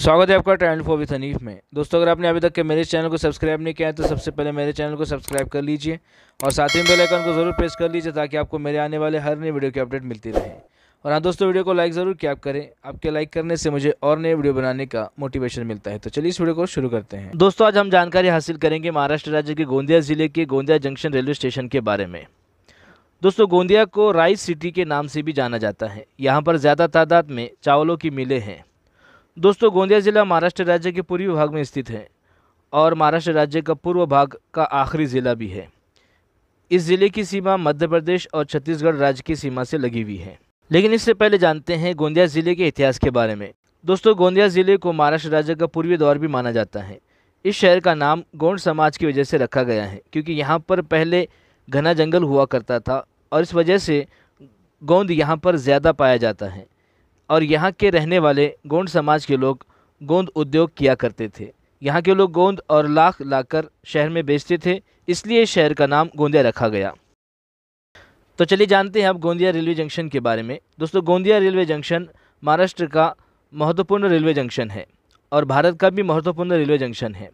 स्वागत है आपका ट्रेंड फॉर विथ हनीफ में दोस्तों अगर आपने अभी तक के मेरे चैनल को सब्सक्राइब नहीं किया है तो सबसे पहले मेरे चैनल को सब्सक्राइब कर लीजिए और साथ ही बेल आइकन को ज़रूर प्रेस कर लीजिए ताकि आपको मेरे आने वाले हर नई वीडियो की अपडेट मिलती रहे और हाँ दोस्तों वीडियो को लाइक ज़रूर क्या आप करें आपके लाइक करने से मुझे और नए वीडियो बनाने का मोटिवेशन मिलता है तो चलिए इस वीडियो को शुरू करते हैं दोस्तों आज हम जानकारी हासिल करेंगे महाराष्ट्र राज्य के गोंदिया ज़िले के गोंदिया जंक्शन रेलवे स्टेशन के बारे में दोस्तों गोंदिया को राइस सिटी के नाम से भी जाना जाता है यहाँ पर ज़्यादा तादाद में चावलों की मिलें हैं दोस्तों गोंदिया ज़िला महाराष्ट्र राज्य के पूर्वी भाग में स्थित है और महाराष्ट्र राज्य का पूर्व भाग का आखिरी ज़िला भी है इस ज़िले की सीमा मध्य प्रदेश और छत्तीसगढ़ राज्य की सीमा से लगी हुई है लेकिन इससे पहले जानते हैं गोंदिया ज़िले के इतिहास के बारे में दोस्तों गोंदिया ज़िले को महाराष्ट्र राज्य का पूर्वी दौर भी माना जाता है इस शहर का नाम गोंड समाज की वजह से रखा गया है क्योंकि यहाँ पर पहले घना जंगल हुआ करता था और इस वजह से गोंद यहाँ पर ज़्यादा पाया जाता है और यहाँ के रहने वाले गोंड समाज के लोग गोंद उद्योग किया करते थे यहाँ के लोग गोंद और लाख लाकर शहर में बेचते थे इसलिए शहर का नाम गोंदिया रखा गया तो चलिए जानते हैं अब गोंदिया रेलवे जंक्शन के बारे में दोस्तों गोंदिया रेलवे जंक्शन महाराष्ट्र का महत्वपूर्ण रेलवे जंक्शन है और भारत का भी महत्वपूर्ण रेलवे जंक्शन है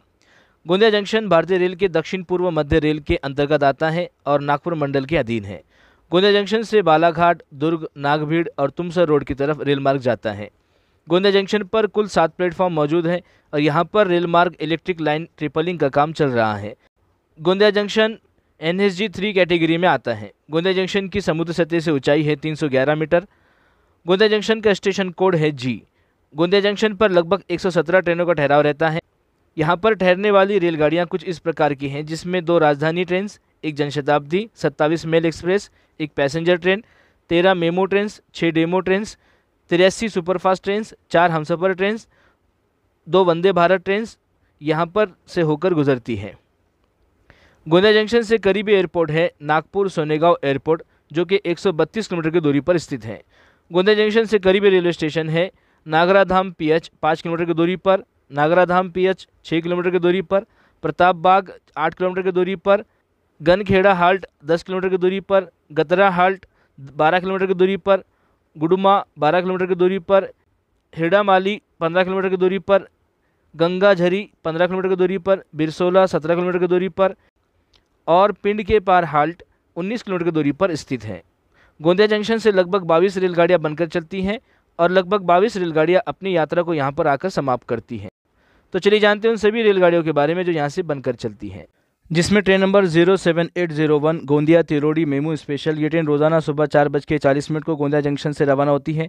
गोंदिया जंक्शन भारतीय रेल के दक्षिण पूर्व मध्य रेल के अंतर्गत आता है और नागपुर मंडल के अधीन है गोंदिया जंक्शन से बालाघाट दुर्ग नागभीड़ और तुमसर रोड की तरफ रेल मार्ग जाता है गोंदिया जंक्शन पर कुल सात प्लेटफॉर्म मौजूद हैं और यहाँ पर रेल मार्ग इलेक्ट्रिक लाइन ट्रिपलिंग का काम चल रहा है Gondia junction N S G three category में आता है गोंदिया जंक्शन की समुद्र सतह से ऊंचाई है 311 मीटर गोंदिया जंक्शन का स्टेशन कोड है जी गोंदिया जंक्शन पर लगभग 117 ट्रेनों का ठहराव रहता है यहाँ पर ठहरने वाली रेलगाड़ियाँ कुछ इस प्रकार की हैं जिसमें दो राजधानी ट्रेन एक जनशताब्दी सत्ताईस मेल एक्सप्रेस एक पैसेंजर ट्रेन तेरह मेमो ट्रेन छः डेमो ट्रेन तिरासी सुपरफास्ट ट्रेन चार हमसफ़र ट्रेन दो वंदे भारत ट्रेन यहाँ पर से होकर गुजरती है गोंदा जंक्शन से करीबी एयरपोर्ट है नागपुर सोनेगांव एयरपोर्ट जो कि 132 किलोमीटर की दूरी पर स्थित है गोंदा जंक्शन से करीबी रेलवे स्टेशन है नागरा धाम पी एच पाँच किलोमीटर की दूरी पर नागरा धाम पी एच छः किलोमीटर की दूरी पर प्रताप बाग आठ किलोमीटर की दूरी पर गनखेड़ा हाल्ट दस किलोमीटर की दूरी पर गदरा हाल्ट 12 किलोमीटर की दूरी पर गुडुमा 12 किलोमीटर की दूरी पर हिरडा माली पंद्रह किलोमीटर की दूरी पर गंगा झरी पंद्रह किलोमीटर की दूरी पर बिरसोला सत्रह किलोमीटर की दूरी पर और पिंड के पार हाल्ट 19 किलोमीटर की दूरी पर स्थित हैं गोंदिया जंक्शन से लगभग बाईस रेलगाड़ियाँ बनकर चलती हैं और लगभग बाईस रेलगाड़ियाँ अपनी यात्रा को यहाँ पर आकर समाप्त करती हैं तो चलिए जानते हैं उन सभी रेलगाड़ियों के बारे में जो यहाँ से बनकर चलती हैं जिसमें train number zero seven eight zero one Gondia Tirodi MEMU special ये ट्रेन रोजाना सुबह चार बज के चालीस मिनट को गोंदिया जंक्शन से रवाना होती है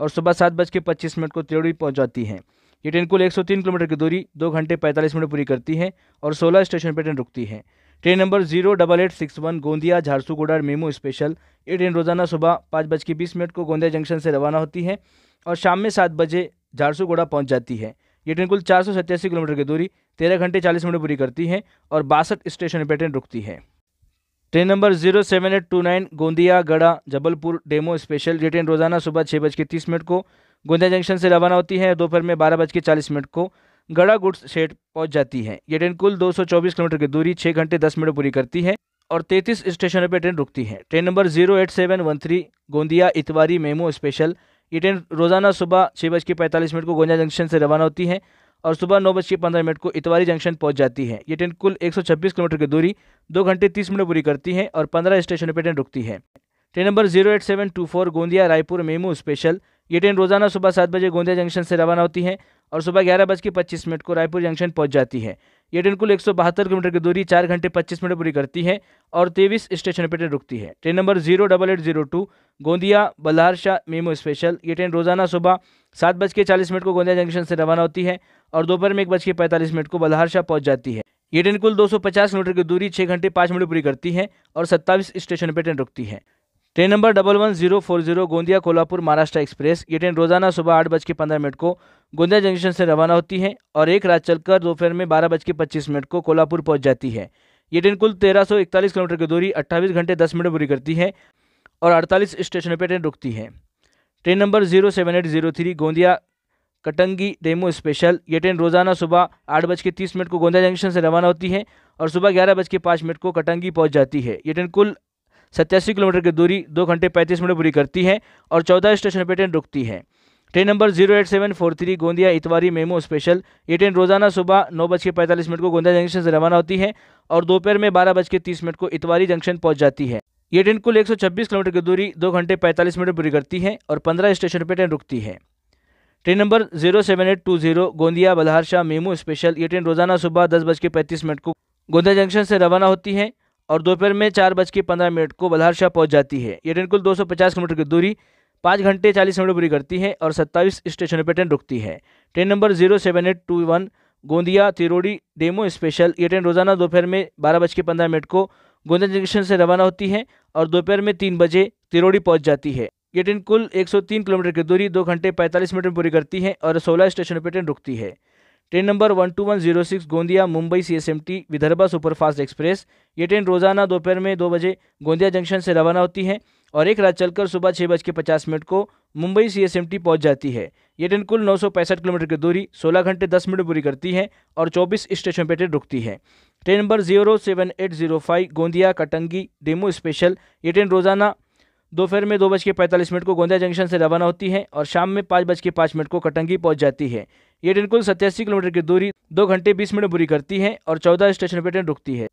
और सुबह सात बज के पच्चीस मिनट को तिरोड़ी पहुंचाती है ये ट्रेन कुल 103 किलोमीटर की दूरी दो घंटे 45 मिनट पूरी करती है और 16 स्टेशन पर ट्रेन रुकती है train number zero double eight six one Gondia Jharsuguda MEMU special ये ट्रेन रोजाना सुबह पाँच बज के बीस मिनट को गोंदिया जंक्शन से रवाना होती है और शाम में सात बजे झारसूगुड़ा पहुँच जाती है ये ट्रेन कुल चार किलोमीटर की दूरी तेरह घंटे चालीस मिनट पूरी करती है और बासठ स्टेशन पर ट्रेन रुकती है train number zero seven eight two nine Gondia Garha Jabalpur DEMU special ये ट्रेन रोजाना सुबह छः बज के तीस मिनट को गोंदिया जंक्शन से रवाना होती है दोपहर में बारह बज के चालीस मिनट को गढ़ा गुड्स शेड पहुंच जाती है ये ट्रेन कुल दो सौ चौबीस किलोमीटर की दूरी छः घंटे दस मिनट पूरी करती है और तैंतीस स्टेशनों पर ट्रेन रुकती है train number zero eight seven one three Gondia Itwari MEMU special ये ट्रेन रोज़ाना सुबह छः बज के पैंतालीस मिनट को गोंजा जंक्शन से रवाना होती है और सुबह नौ बज के पंद्रह मिनट को इतवारी जंक्शन पहुंच जाती है ये ट्रेन कुल 126 किलोमीटर की दूरी दो घंटे तीस मिनट पूरी करती है और पंद्रह स्टेशनों पर ट्रेन रुकती है train number zero eight seven two four Gondia Raipur MEMU special ये ट्रेन रोजाना सुबह सात बजे गोंदिया जंक्शन से रवाना होती है और सुबह ग्यारह बज के पच्चीस मिनट को रायपुर जंक्शन पहुँच जाती है ये ट्रेन कुल एक किलोमीटर की दूरी चार घंटे पच्चीस मिनट पूरी करती है और तेईस स्टेशन पर ट्रेन रुकती है train number zero double eight zero two Gondia Ballarshah MEMU special ये ट्रेन रोजाना सुबह सात बज के चालीस मिनट को गोंदिया जंक्शन से रवाना होती है और दोपहर में एक बज के पैंतालीस मिनट को बलहारशाह पहुंच जाती है ये ट्रेन कुल पचास किलोमीटर की दूरी छः घंटे पाँच मिनट पूरी करती है और सत्ताईस स्टेशन पर ट्रेन रुकती है train number double one zero four zero Gondia Kolhapur Maharashtra express ये ट्रेन रोजाना सुबह आठ बज के पंद्रह मिनट को गोंदिया जंक्शन से रवाना होती है और एक रात चलकर दोपहर में बारह बज के पच्चीस मिनट को कोल्हापुर पहुंच जाती है ये ट्रेन कुल 1341 किलोमीटर की दूरी 28 घंटे 10 मिनट पूरी करती है और 48 स्टेशनों पर ट्रेन रुकती है train number zero seven eight zero three Gondia Katangi DEMU special ये ट्रेन रोजाना सुबह आठ बज के तीस मिनट को गोंदिया जंक्शन से रवाना होती है और सुबह ग्यारह बज के पाँच मिनट को कटंगी पहुँच जाती है ये ट्रेन कुल सत्यासी किलोमीटर की दूरी दो घंटे पैंतीस मिनट पूरी करती है और चौदह स्टेशन पर ट्रेन रुकती है train number zero eight seven four three Gondia Itwari MEMU special ये ट्रेन रोजाना सुबह नौ बज के पैंतालीस मिनट को गोंदिया जंक्शन से रवाना होती है और दोपहर में बारह बज के तीस मिनट को इतवारी जंक्शन पहुंच जाती है ये ट्रेन कुल एक सौ छब्बीस किलोमीटर की दूरी दो घंटे पैंतालीस मिनट पूरी करती है और पंद्रह स्टेशन पर ट्रेन रुकती है train number zero seven eight two zero Gondia Ballarshah MEMU special ये ट्रेन रोजाना सुबह दस बज के पैंतीस मिनट को गोंदिया जंक्शन से रवाना होती है और दोपहर में चार बज के पंद्रह मिनट को बलहारशाह पहुंच जाती है ये ट्रेन कुल दो सौ पचास किलोमीटर की दूरी पाँच घंटे चालीस मिनट पूरी करती है और सत्ताईस स्टेशनों पर ट्रेन रुकती है train number zero seven eight two one Gondia Tirodi DEMU special ये ट्रेन रोजाना दोपहर में बारह बज के पंद्रह मिनट को गोंदिया जंक्शन से रवाना होती है और दोपहर में तीन बजे तिरोड़ी पहुंच जाती है ये ट्रेन कुल एक सौ तीन किलोमीटर की दूरी दो घंटे पैंतालीस मिनट में पूरी करती है और सोलह स्टेशनों पर ट्रेन रुकती है train number one two one zero six Gondia Mumbai C S M T Vidarbha superfast express ये ट्रेन रोजाना दोपहर में दो बजे गोंदिया जंक्शन से रवाना होती है और एक रात चलकर सुबह छः बज के पचास मिनट को Mumbai C S M T पहुँच जाती है ये ट्रेन कुल नौ सौ पैंसठ किलोमीटर की दूरी सोलह घंटे दस मिनट पूरी करती है और चौबीस स्टेशन पर ट्रेन रुकती है train number zero seven eight zero five Gondia Katangi DEMU special ये ट्रेन रोज़ाना दोपहर में दो बज के पैंतालीस मिनट को गोंदिया जंक्शन से रवाना होती है और शाम में पाँच बज के पाँच मिनट को कटंगी पहुंच जाती है ये ट्रेन कुल सत्यासी किलोमीटर की दूरी दो घंटे बीस मिनट पूरी करती है और चौदह स्टेशन पर ट्रेन रुकती है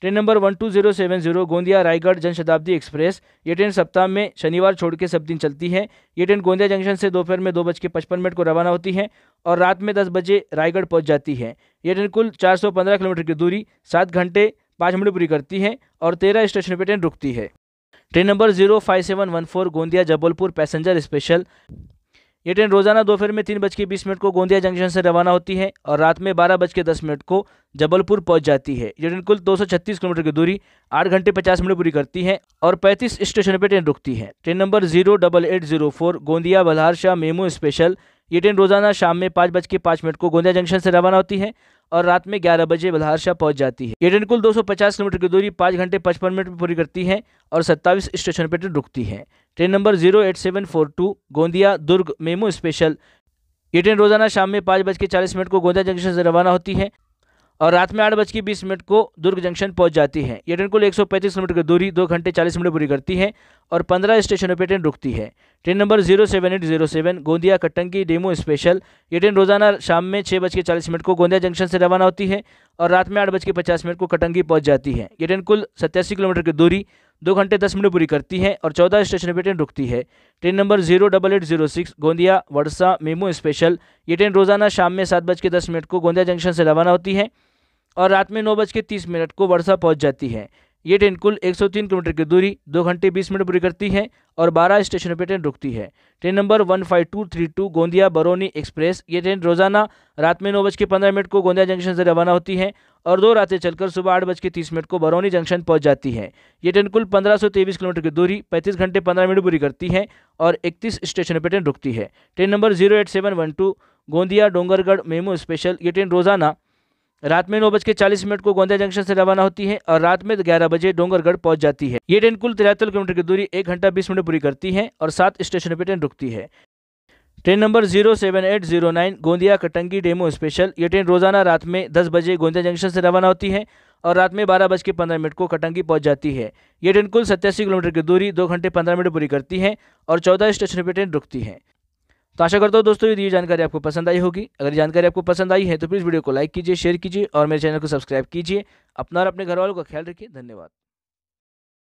train number one two zero seven zero Gondia Raigarh Janshatabdi express ये ट्रेन सप्ताह में शनिवार छोड़ के सब दिन चलती है ये ट्रेन गोंदिया जंक्शन से दोपहर में दो बज के पचपन मिनट को रवाना होती है और रात में दस बजे रायगढ़ पहुंच जाती है ये ट्रेन कुल चार सौ पंद्रह किलोमीटर की दूरी सात घंटे पाँच मिनट पूरी करती है और तेरह स्टेशन पर ट्रेन रुकती है train number zero five seven one four Gondia Jabalpur passenger special ये ट्रेन रोजाना दोपहर में तीन बज के बीस मिनट को गोंदिया जंक्शन से रवाना होती है और रात में बारह बज के दस मिनट को जबलपुर पहुंच जाती है ये ट्रेन कुल दो सौ छत्तीस किलोमीटर की दूरी आठ घंटे पचास मिनट पूरी करती है और पैंतीस स्टेशन पर ट्रेन रुकती है train number zero double eight zero four Gondia Ballarshah MEMU special ये ट्रेन रोजाना शाम में पाँच बज के पाँच मिनट को गोंदिया जंक्शन से रवाना होती है और रात में ग्यारह बजे बलहारशाह पहुंच जाती है ये ट्रेन कुल 250 किलोमीटर की दूरी पाँच घंटे पचपन मिनट में पूरी करती है और 27 स्टेशन पर ट्रेन रुकती है train number 08742 Gondia Durg MEMU special ये ट्रेन रोजाना शाम में पाँच बज के चालीस मिनट को गोंदिया जंक्शन से रवाना होती है और रात में आठ बज के बीस मिनट को दुर्ग जंक्शन पहुंच जाती है ये ट्रेन कुल 135 किलोमीटर की दूरी दो घंटे 40 मिनट पूरी करती है और 15 स्टेशनों पर ट्रेन रुकती है train number zero seven eight zero seven Gondia Katangi DEMU special ये ट्रेन रोजाना शाम में छः बज के चालीस मिनट को गोंदिया जंक्शन से रवाना होती है और रात में आठ बज के पचास मिनट को कटंगी पहुँच जाती है ये ट्रेन कुल सत्यासी किलोमीटर की दूरी दो घंटे दस मिनट पूरी करती है और चौदह स्टेशनों पर ट्रेन रुकती है train number zero double eight zero six Gondia Wardha MEMU special ये ट्रेन रोजाना शाम में सात बज के दस मिनट को गोंदिया जंक्शन से रवाना होती है और रात में नौ बज के तीस मिनट को वर्षा पहुंच जाती है ये ट्रेन कुल 103 किलोमीटर की दूरी दो घंटे 20 मिनट पूरी करती है और 12 स्टेशनों पर ट्रेन रुकती है train number 15232 Gondia Barauni express ये ट्रेन रोजाना रात में नौ बज के पंद्रह मिनट को गोंदिया जंक्शन से रवाना होती है और दो रातें चलकर सुबह आठ बज के तीस मिनट को बरौनी जंक्शन पहुंच जाती है ये ट्रेन कुल पंद्रह सौ तेईस किलोमीटर की दूरी पैंतीस घंटे पंद्रह मिनट पूरी करती है और इकतीस स्टेशनों पर ट्रेन रुकती है train number zero Gondia Dongargarh MEMU special ये ट्रेन रोजाना रात में नौ बज के चालीस मिनट को गोंदिया जंक्शन से रवाना होती है और रात में ग्यारह बजे डोंगरगढ़ पहुंच जाती है ये ट्रेन कुल तिरहत्तर किलोमीटर की दूरी एक घंटा बीस मिनट पूरी करती है और सात स्टेशनों पर ट्रेन रुकती है train number zero seven eight zero nine Gondia Katangi DEMU special ये ट्रेन रोजाना रात में दस बजे गोंदिया जंक्शन से रवाना होती है और रात में बारह बज के पंद्रह मिनट को कटंगी पहुंच जाती है ये ट्रेन कुल सत्यासी किलोमीटर की दूरी दो घंटे पंद्रह मिनट पूरी करती है और चौदह स्टेशनों पर ट्रेन रुकती है तो आशा करता हूँ दोस्तों ये जानकारी आपको पसंद आई होगी अगर जानकारी आपको पसंद आई है तो प्लीज़ वीडियो को लाइक कीजिए शेयर कीजिए और मेरे चैनल को सब्सक्राइब कीजिए अपना और अपने घर वालों का ख्याल रखिए धन्यवाद